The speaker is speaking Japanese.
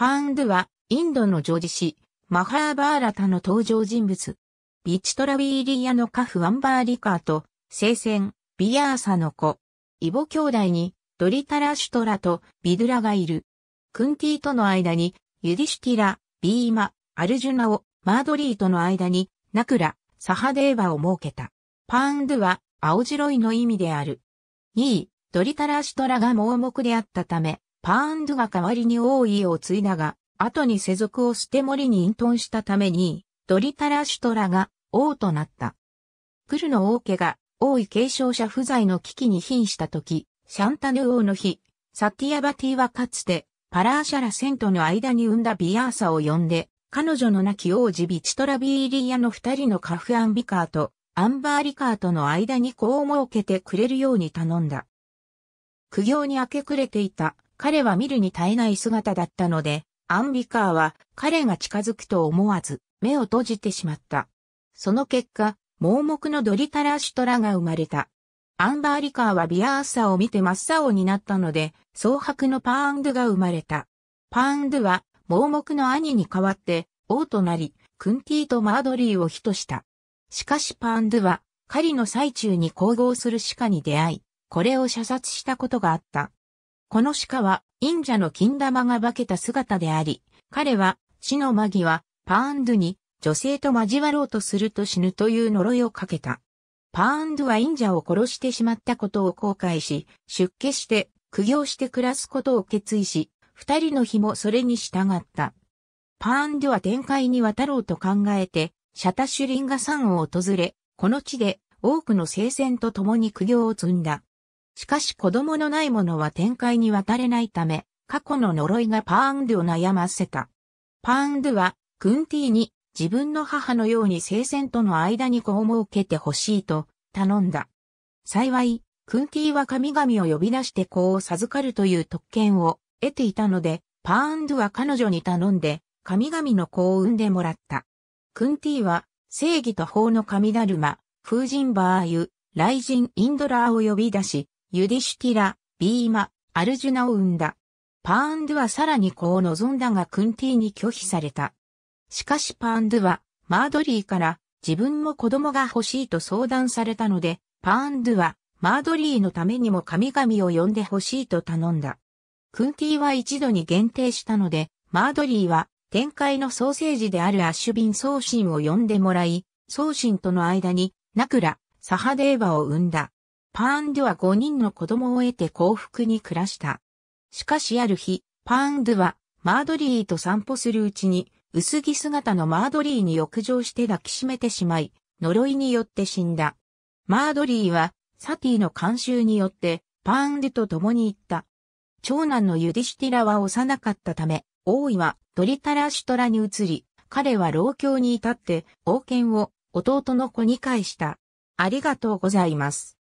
パーンドゥは、インドの女児誌、マハーバーラタの登場人物。ビチトラビーリアのカフ・ワンバーリカーと、聖戦、ビアーサの子。イボ兄弟に、ドリタラシュトラとビドゥラがいる。クンティとの間に、ユディシュティラ、ビーマ、アルジュナを、マードリーとの間に、ナクラ、サハデーバを設けた。パーンドゥは、青白いの意味である。2位、ドリタラシュトラが盲目であったため、パーンドゥが代わりに王位を継いだが、後に世俗を捨て森に隠遁したために、ドリタラシュトラが王となった。クルの王家が王位継承者不在の危機に瀕した時、シャンタヌ王の日、サティアバティはかつて、パラーシャラセンとの間に生んだビアーサを呼んで、彼女の亡き王子ビチトラビーリアの二人のカフアンビカーとアンバーリカーとの間に子を設けてくれるように頼んだ。苦行に明け暮れていた彼は見るに耐えない姿だったので、アンビカーは彼が近づくと思わず目を閉じてしまった。その結果、盲目のドリタラシュトラが生まれた。アンバーリカーはビアーサを見て真っ青になったので、蒼白のパーンドゥが生まれた。パーンドゥは盲目の兄に代わって王となり、クンティとマードリーを比とした。しかしパーンドゥは狩りの最中に交合する鹿に出会い、これを射殺したことがあった。この鹿は、忍者の金玉が化けた姿であり、彼は、死の間際、パーンドゥに、女性と交わろうとすると死ぬという呪いをかけた。パーンドゥは忍者を殺してしまったことを後悔し、出家して、苦行して暮らすことを決意し、二人の日もそれに従った。パーンドゥは天界に渡ろうと考えて、シャタシュリンガ山を訪れ、この地で多くの聖戦と共に苦行を積んだ。しかし子供のない者は展開に渡れないため、過去の呪いがパーンドゥを悩ませた。パーンドゥは、クンティに自分の母のように聖戦との間に子を設けてほしいと頼んだ。幸い、クンティは神々を呼び出して子を授かるという特権を得ていたので、パーンドゥは彼女に頼んで、神々の子を産んでもらった。クンティは、正義と法の神だるま、風神バーユ、雷神インドラーを呼び出し、ユディシュティラ、ビーマ、アルジュナを生んだ。パーンドゥはさらに子を望んだがクンティに拒否された。しかしパーンドゥは、マードリーから自分も子供が欲しいと相談されたので、パーンドゥは、マードリーのためにも神々を呼んで欲しいと頼んだ。クンティは一度に限定したので、マードリーは、天界のソーセージであるアッシュビンシンを呼んでもらい、シンとの間に、ナクラ、サハデーバを生んだ。パーンドゥは5人の子供を得て幸福に暮らした。しかしある日、パーンドゥはマードリーと散歩するうちに、薄着姿のマードリーに浴場して抱きしめてしまい、呪いによって死んだ。マードリーは、サティの監修によって、パーンドゥと共に行った。長男のユディシティラは幼かったため、王位はドリタラシュトラに移り、彼は老教に至って王権を弟の子に返した。ありがとうございます。